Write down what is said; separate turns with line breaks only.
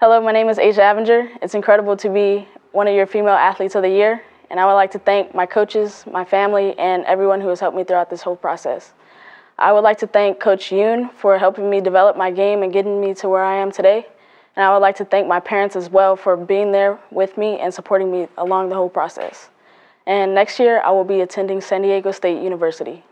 Hello, my name is Asia Avenger. It's incredible to be one of your female athletes of the year, and I would like to thank my coaches, my family, and everyone who has helped me throughout this whole process. I would like to thank Coach Yoon for helping me develop my game and getting me to where I am today. And I would like to thank my parents as well for being there with me and supporting me along the whole process. And next year, I will be attending San Diego State University.